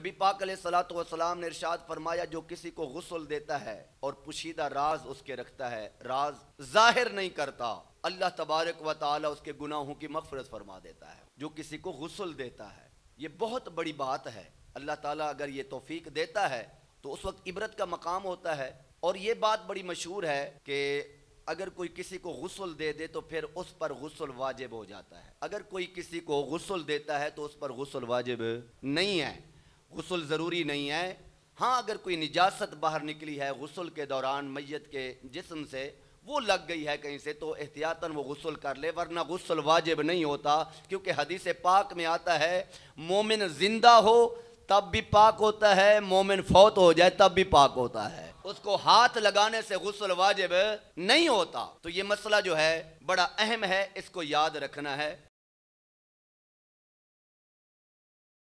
नबी पाक सलाम ने इरशाद फरमाया जो किसी को गसल देता है और पुशीदा राज उसके रखता है राज जाहिर नहीं करता अल्लाह तबारक व ताली उसके गुनाहों की मफफरत फरमा देता है जो किसी को गसल देता है ये बहुत बड़ी बात है अल्लाह ताली अगर ये तोफ़ी देता है तो उस वक्त इबरत का मकाम होता है और ये बात बड़ी मशहूर है कि अगर कोई किसी को गसल दे दे तो फिर उस पर गसल वाजिब हो जाता है अगर कोई किसी को गसल देता है तो उस पर गसल वाजिब नहीं है गसल ज़रूरी नहीं है हाँ अगर कोई निजात बाहर निकली है गसल के दौरान मैत के जिसम से वो लग गई है कहीं से तो एहतियातन वो गसल कर ले वरना गसल वाजिब नहीं होता क्योंकि हदीस पाक में आता है मोमिन जिंदा हो तब भी पाक होता है मोमिन फौत हो जाए तब भी पाक होता है उसको हाथ लगाने से गसल वाजिब नहीं होता तो ये मसला जो है बड़ा अहम है इसको याद रखना है